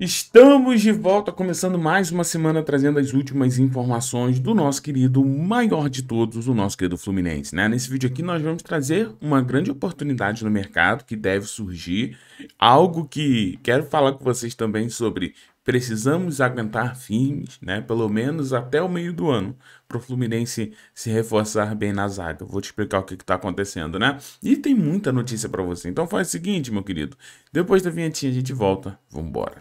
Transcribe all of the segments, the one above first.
Estamos de volta, começando mais uma semana trazendo as últimas informações do nosso querido, maior de todos, o nosso querido Fluminense. Né? Nesse vídeo aqui nós vamos trazer uma grande oportunidade no mercado que deve surgir, algo que quero falar com vocês também sobre precisamos aguentar firmes, né? pelo menos até o meio do ano, para o Fluminense se reforçar bem na zaga. Vou te explicar o que está acontecendo, né? E tem muita notícia para você. Então faz o seguinte, meu querido, depois da vinhetinha a gente volta, vamos embora.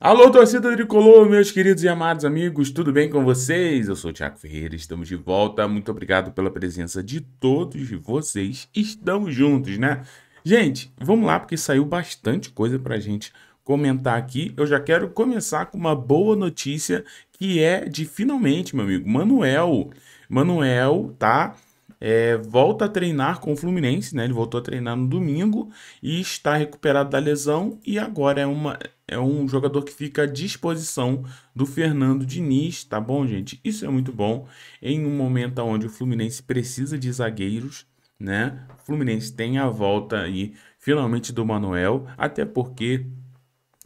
Alô, torcida tricolor, meus queridos e amados amigos, tudo bem com vocês? Eu sou o Thiago Ferreira, estamos de volta. Muito obrigado pela presença de todos vocês. Estamos juntos, né? Gente, vamos lá, porque saiu bastante coisa a gente comentar aqui. Eu já quero começar com uma boa notícia que é de finalmente, meu amigo, Manuel. Manuel, tá? é, volta a treinar com o Fluminense, né? Ele voltou a treinar no domingo e está recuperado da lesão e agora é, uma, é um jogador que fica à disposição do Fernando Diniz, tá bom, gente? Isso é muito bom em um momento onde o Fluminense precisa de zagueiros, né? O Fluminense tem a volta aí finalmente do Manuel, até porque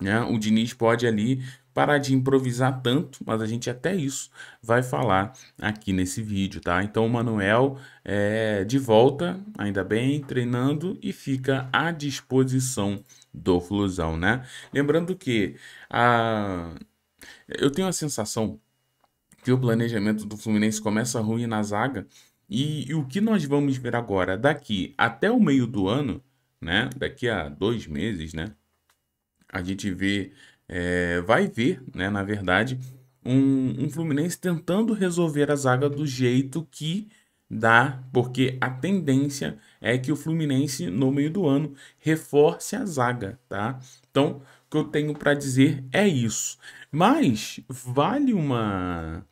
né? O Diniz pode ali parar de improvisar tanto, mas a gente até isso vai falar aqui nesse vídeo, tá? Então o Manuel é de volta, ainda bem, treinando e fica à disposição do Flusão, né? Lembrando que a... eu tenho a sensação que o planejamento do Fluminense começa ruim na zaga e, e o que nós vamos ver agora, daqui até o meio do ano, né? Daqui a dois meses, né? A gente vê é, vai ver, né, na verdade, um, um Fluminense tentando resolver a zaga do jeito que dá, porque a tendência é que o Fluminense, no meio do ano, reforce a zaga, tá? Então, o que eu tenho para dizer é isso. Mas vale uma,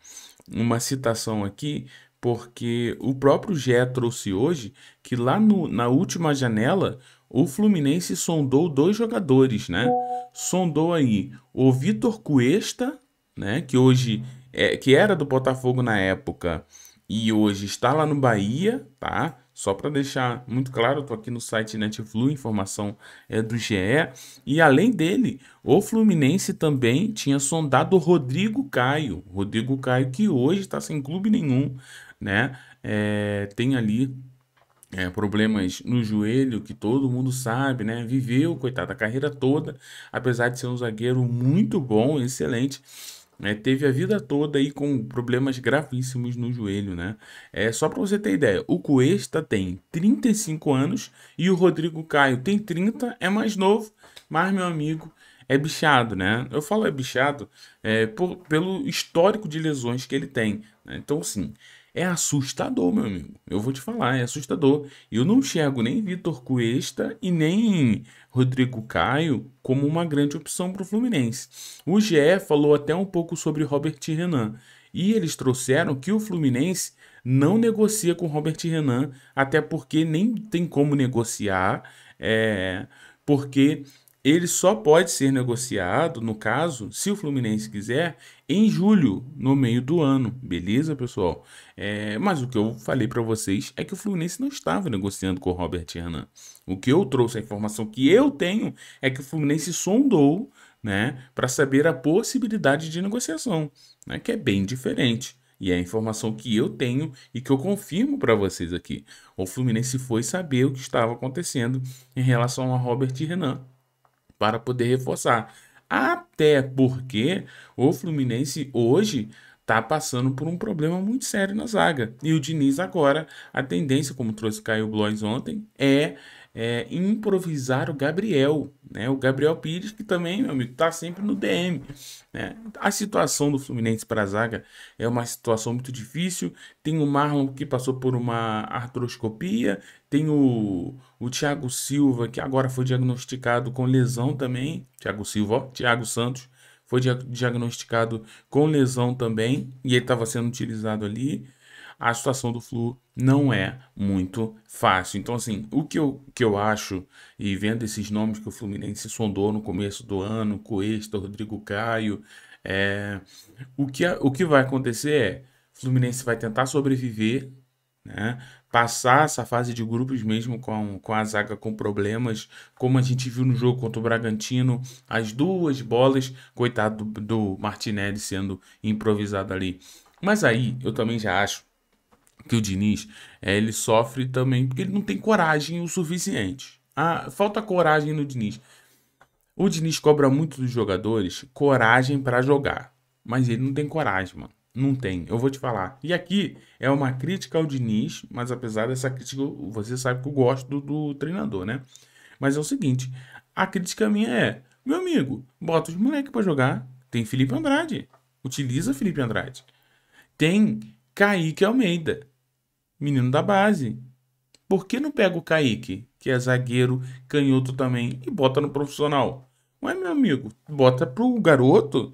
uma citação aqui, porque o próprio Gé trouxe hoje que lá no, na última janela o Fluminense sondou dois jogadores, né? Sondou aí o Vitor Cuesta, né? Que hoje é, que era do Botafogo na época e hoje está lá no Bahia, tá? Só para deixar muito claro, estou aqui no site Netflu, informação é do GE. E além dele, o Fluminense também tinha sondado Rodrigo Caio. Rodrigo Caio que hoje está sem clube nenhum, né? É, tem ali é, problemas no joelho, que todo mundo sabe, né? Viveu, coitado, a carreira toda, apesar de ser um zagueiro muito bom, excelente. É, teve a vida toda aí com problemas gravíssimos no joelho, né? É, só para você ter ideia, o Cuesta tem 35 anos e o Rodrigo Caio tem 30, é mais novo, mas meu amigo é bichado, né? Eu falo é bichado é, por, pelo histórico de lesões que ele tem. Né? Então, sim, é assustador, meu amigo. Eu vou te falar, é assustador. Eu não enxergo nem Vitor Cuesta e nem Rodrigo Caio como uma grande opção para o Fluminense. O GE falou até um pouco sobre Robert Renan. E eles trouxeram que o Fluminense não negocia com Robert Renan, até porque nem tem como negociar, é, porque ele só pode ser negociado, no caso, se o Fluminense quiser, em julho, no meio do ano, beleza, pessoal? É, mas o que eu falei para vocês é que o Fluminense não estava negociando com o Robert Hernan. O que eu trouxe, a informação que eu tenho, é que o Fluminense sondou né, para saber a possibilidade de negociação, né, que é bem diferente. E é a informação que eu tenho e que eu confirmo para vocês aqui. O Fluminense foi saber o que estava acontecendo em relação a Robert Renan para poder reforçar. Até porque o Fluminense hoje está passando por um problema muito sério na zaga. E o Diniz agora, a tendência, como trouxe Caio Blois ontem, é é, improvisar o Gabriel, né? O Gabriel Pires, que também, meu amigo, tá sempre no DM, né? A situação do Fluminense para a zaga é uma situação muito difícil. Tem o Marlon que passou por uma artroscopia, tem o, o Thiago Silva, que agora foi diagnosticado com lesão também. Thiago Silva, ó, Thiago Santos foi diagnosticado com lesão também, e ele estava sendo utilizado ali a situação do Flu não é muito fácil. Então, assim, o que eu, que eu acho, e vendo esses nomes que o Fluminense sondou no começo do ano, Coesta, Rodrigo Caio, é, o, que, o que vai acontecer é, o Fluminense vai tentar sobreviver, né? passar essa fase de grupos mesmo com, com a zaga com problemas, como a gente viu no jogo contra o Bragantino, as duas bolas, coitado do, do Martinelli sendo improvisado ali. Mas aí eu também já acho que o Diniz, é, ele sofre também porque ele não tem coragem o suficiente. Ah, falta coragem no Diniz. O Diniz cobra muito dos jogadores coragem para jogar, mas ele não tem coragem, mano. Não tem, eu vou te falar. E aqui é uma crítica ao Diniz, mas apesar dessa crítica, você sabe que eu gosto do, do treinador, né? Mas é o seguinte, a crítica minha é, meu amigo, bota os moleques para jogar. Tem Felipe Andrade, utiliza Felipe Andrade. Tem Kaique Almeida, menino da base. Por que não pega o Kaique, que é zagueiro, canhoto também, e bota no profissional? Ué, meu amigo, bota pro garoto,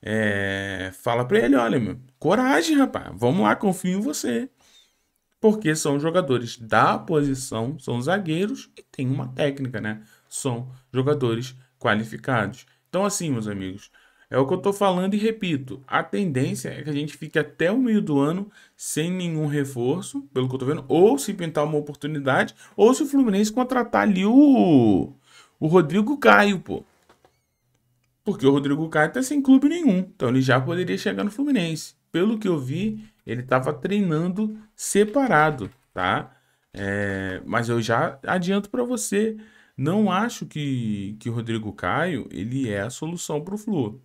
é, fala pra ele, olha, meu, coragem, rapaz, vamos lá, confio em você. Porque são jogadores da posição, são zagueiros e tem uma técnica, né? São jogadores qualificados. Então, assim, meus amigos, é o que eu estou falando e repito, a tendência é que a gente fique até o meio do ano sem nenhum reforço, pelo que eu estou vendo, ou se pintar uma oportunidade, ou se o Fluminense contratar ali o, o Rodrigo Caio, pô. Porque o Rodrigo Caio está sem clube nenhum, então ele já poderia chegar no Fluminense. Pelo que eu vi, ele estava treinando separado, tá? É, mas eu já adianto para você, não acho que, que o Rodrigo Caio ele é a solução para o Flu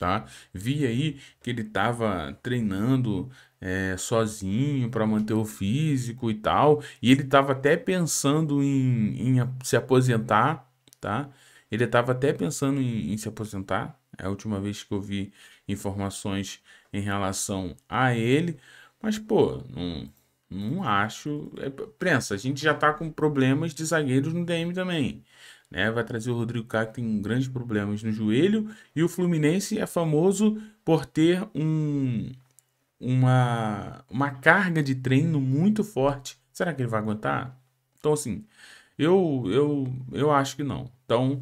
tá? Vi aí que ele estava treinando é, sozinho para manter o físico e tal, e ele estava até pensando em, em, se aposentar, tá? Ele estava até pensando em, em, se aposentar. É a última vez que eu vi informações em relação a ele, mas pô, não, não acho. É, prensa, a gente já está com problemas de zagueiros no DM também. Né? Vai trazer o Rodrigo Caio, que tem grandes problemas no joelho. E o Fluminense é famoso por ter um, uma, uma carga de treino muito forte. Será que ele vai aguentar? Então, assim, eu, eu, eu acho que não. Então,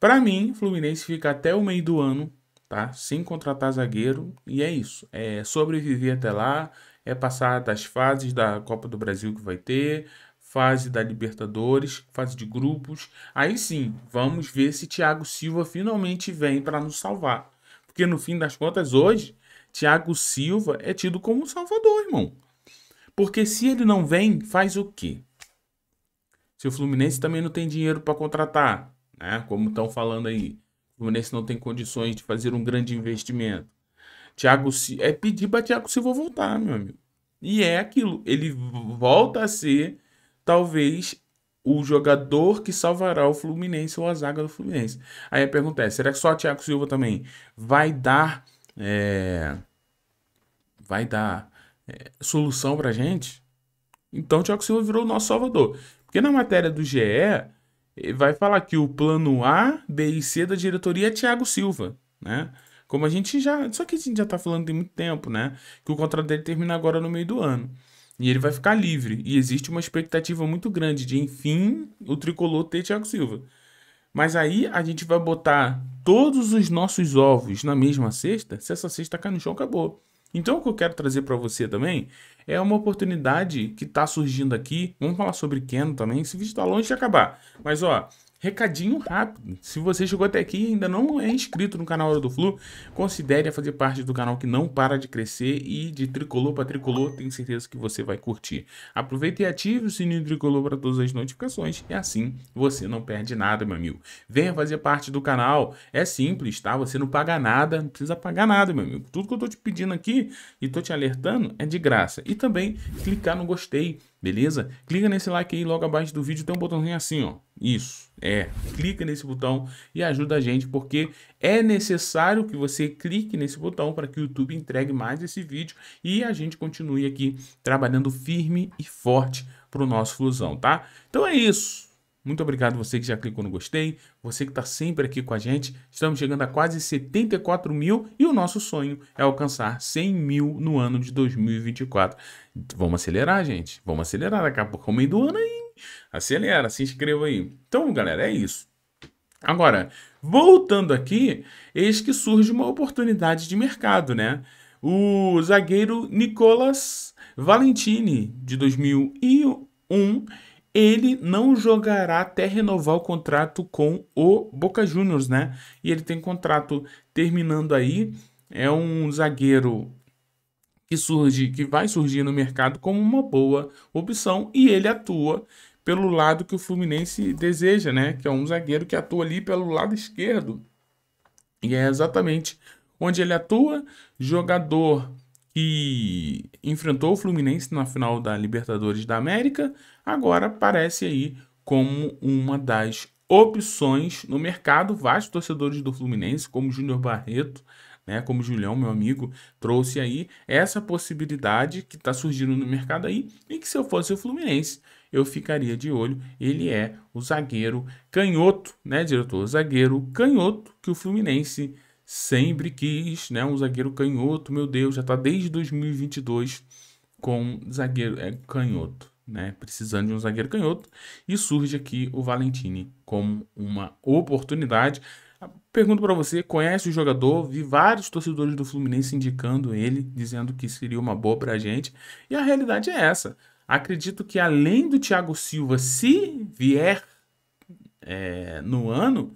para mim, Fluminense fica até o meio do ano, tá? Sem contratar zagueiro. E é isso. É sobreviver até lá. É passar das fases da Copa do Brasil que vai ter, fase da Libertadores, fase de grupos. Aí sim, vamos ver se Thiago Silva finalmente vem para nos salvar. Porque no fim das contas, hoje, Thiago Silva é tido como um salvador, irmão. Porque se ele não vem, faz o quê? Se o Fluminense também não tem dinheiro para contratar, né? Como estão falando aí. O Fluminense não tem condições de fazer um grande investimento. Thiago é pedir para Thiago Silva voltar, meu amigo. E é aquilo, ele volta a ser talvez o jogador que salvará o Fluminense ou a zaga do Fluminense. Aí a pergunta é: será que só o Thiago Silva também vai dar. É, vai dar é, solução pra gente? Então o Thiago Silva virou o nosso salvador. Porque na matéria do GE, eh, vai falar que o plano A, B e C da diretoria é Thiago Silva, né? Como a gente já. Só que a gente já tá falando tem muito tempo, né? Que o contrato dele termina agora no meio do ano e ele vai ficar livre. E existe uma expectativa muito grande de, enfim, o tricolor ter Thiago Silva. Mas aí a gente vai botar todos os nossos ovos na mesma cesta, se essa cesta cair no chão, acabou. Então o que eu quero trazer para você também é uma oportunidade que está surgindo aqui. Vamos falar sobre Keno também, esse vídeo está longe de acabar. Mas ó, Recadinho rápido. Se você chegou até aqui e ainda não é inscrito no canal Hora do Flu, considere fazer parte do canal que não para de crescer e de tricolor para tricolor, tenho certeza que você vai curtir. Aproveita e ative o sininho tricolor para todas as notificações e assim você não perde nada, meu amigo. Venha fazer parte do canal. É simples, tá? Você não paga nada, não precisa pagar nada, meu amigo. Tudo que eu tô te pedindo aqui e tô te alertando é de graça. E também clicar no gostei Beleza? Clica nesse like aí logo abaixo do vídeo, tem um botãozinho assim, ó. Isso, é. Clica nesse botão e ajuda a gente, porque é necessário que você clique nesse botão para que o YouTube entregue mais esse vídeo e a gente continue aqui trabalhando firme e forte para o nosso Flusão, tá? Então é isso. Muito obrigado você que já clicou no gostei, você que está sempre aqui com a gente. Estamos chegando a quase 74 mil e o nosso sonho é alcançar 100 mil no ano de 2024. Vamos acelerar, gente? Vamos acelerar. Daqui a pouco é o meio do ano aí. Acelera, se inscreva aí. Então, galera, é isso. Agora, voltando aqui, eis que surge uma oportunidade de mercado, né? O zagueiro Nicolas Valentini, de 2001, ele não jogará até renovar o contrato com o Boca Juniors, né? E ele tem contrato terminando aí. É um zagueiro que surge, que vai surgir no mercado como uma boa opção e ele atua pelo lado que o Fluminense deseja, né? Que é um zagueiro que atua ali pelo lado esquerdo. E é exatamente onde ele atua, jogador que enfrentou o Fluminense na final da Libertadores da América, agora aparece aí como uma das opções no mercado. Vários torcedores do Fluminense, como Júnior Barreto, né, como Julião, meu amigo, trouxe aí essa possibilidade que está surgindo no mercado aí e que se eu fosse o Fluminense, eu ficaria de olho. Ele é o zagueiro canhoto, né, diretor? O zagueiro canhoto que o Fluminense sempre quis, né? Um zagueiro canhoto, meu Deus, já está desde 2022 com zagueiro é, canhoto né, precisando de um zagueiro canhoto, e surge aqui o Valentini como uma oportunidade. Pergunto para você, conhece o jogador? Vi vários torcedores do Fluminense indicando ele, dizendo que seria uma boa para a gente, e a realidade é essa. Acredito que além do Thiago Silva, se vier é, no ano,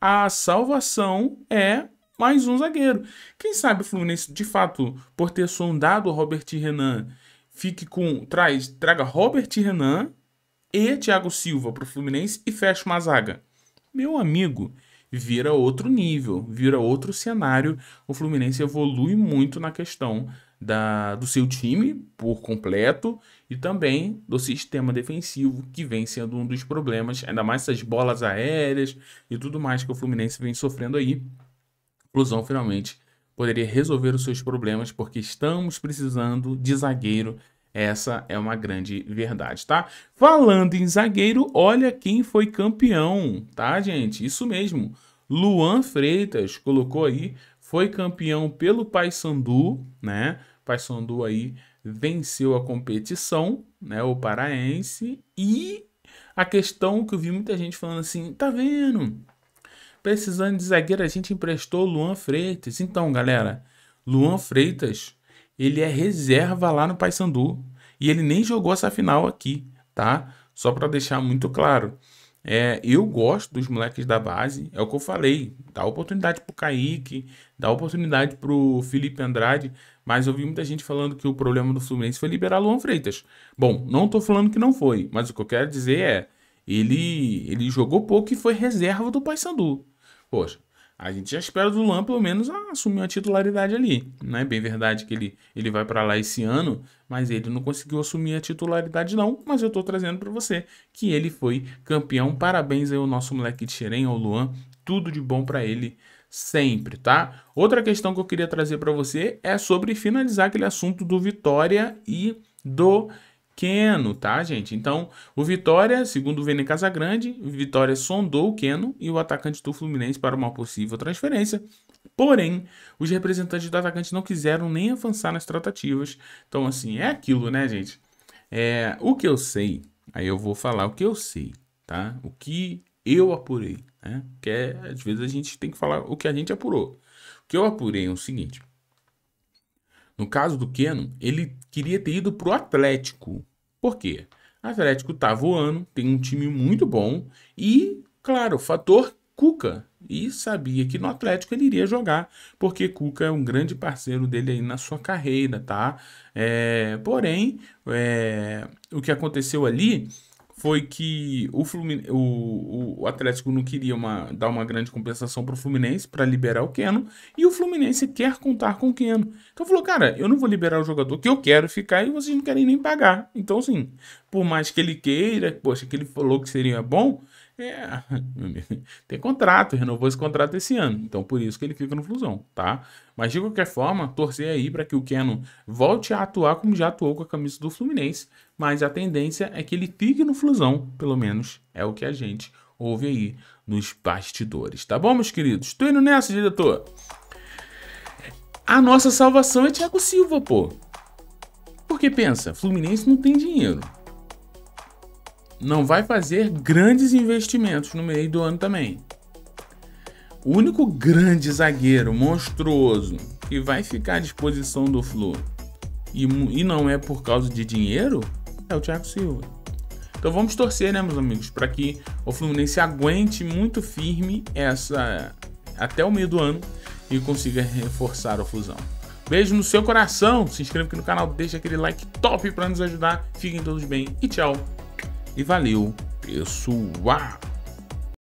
a salvação é mais um zagueiro. Quem sabe o Fluminense, de fato, por ter sondado o Robert Renan fique com. Traz, traga Robert Renan e Thiago Silva para o Fluminense e fecha uma zaga. Meu amigo, vira outro nível, vira outro cenário. O Fluminense evolui muito na questão da, do seu time por completo e também do sistema defensivo, que vem sendo um dos problemas, ainda mais essas bolas aéreas e tudo mais que o Fluminense vem sofrendo aí. Inclusão finalmente poderia resolver os seus problemas, porque estamos precisando de zagueiro. Essa é uma grande verdade, tá? Falando em zagueiro, olha quem foi campeão, tá, gente? Isso mesmo. Luan Freitas colocou aí, foi campeão pelo Paysandu, né? Paysandu aí venceu a competição, né, o paraense, e a questão que eu vi muita gente falando assim, tá vendo? Precisando de zagueiro, a gente emprestou Luan Freitas. Então, galera, Luan Freitas, ele é reserva lá no Paysandu. E ele nem jogou essa final aqui, tá? Só para deixar muito claro. É, eu gosto dos moleques da base, é o que eu falei. Dá oportunidade pro Kaique, dá oportunidade pro Felipe Andrade, mas eu vi muita gente falando que o problema do Fluminense foi liberar Luan Freitas. Bom, não tô falando que não foi, mas o que eu quero dizer é, ele, ele jogou pouco e foi reserva do Paysandu poxa, a gente já espera do Luan pelo menos assumir uma titularidade ali. Não é bem verdade que ele, ele vai para lá esse ano, mas ele não conseguiu assumir a titularidade não, mas eu estou trazendo para você que ele foi campeão. Parabéns aí ao nosso moleque de Xerém, ao Luan, tudo de bom para ele sempre, tá? Outra questão que eu queria trazer para você é sobre finalizar aquele assunto do Vitória e do Queno, tá, gente? Então, o Vitória, segundo o Vene Casagrande, o Vitória sondou o Queno e o atacante do Fluminense para uma possível transferência. Porém, os representantes do atacante não quiseram nem avançar nas tratativas. Então, assim, é aquilo, né, gente? É, o que eu sei, aí eu vou falar o que eu sei, tá? O que eu apurei, né? Que é, às vezes a gente tem que falar o que a gente apurou. O que eu apurei é o seguinte: no caso do Keno, ele queria ter ido pro Atlético. Por quê? O Atlético tá voando, tem um time muito bom e, claro, o fator Cuca. E sabia que no Atlético ele iria jogar, porque Cuca é um grande parceiro dele aí na sua carreira, tá? É, porém, é, o que aconteceu ali foi que o, Flumin... o, o Atlético não queria uma, dar uma grande compensação para o Fluminense para liberar o Keno e o Fluminense quer contar com o Keno. Então falou, cara, eu não vou liberar o jogador que eu quero ficar e vocês não querem nem pagar. Então, assim, por mais que ele queira, poxa, que ele falou que seria bom, é, tem contrato, renovou esse contrato esse ano. Então, por isso que ele fica no Flusão, tá? Mas, de qualquer forma, torcer aí para que o Keno volte a atuar como já atuou com a camisa do Fluminense. Mas a tendência é que ele fique no Flusão, pelo menos é o que a gente ouve aí nos bastidores, tá bom, meus queridos? Tô indo nessa, diretor. A nossa salvação é Thiago Silva, pô. Porque pensa, Fluminense não tem dinheiro não vai fazer grandes investimentos no meio do ano também. O único grande zagueiro monstruoso que vai ficar à disposição do Flu e, e não é por causa de dinheiro é o Thiago Silva. Então vamos torcer, né, meus amigos, para que o Fluminense aguente muito firme essa até o meio do ano e consiga reforçar a fusão. Beijo no seu coração, se inscreva aqui no canal, deixa aquele like top para nos ajudar. Fiquem todos bem e tchau e valeu, pessoal!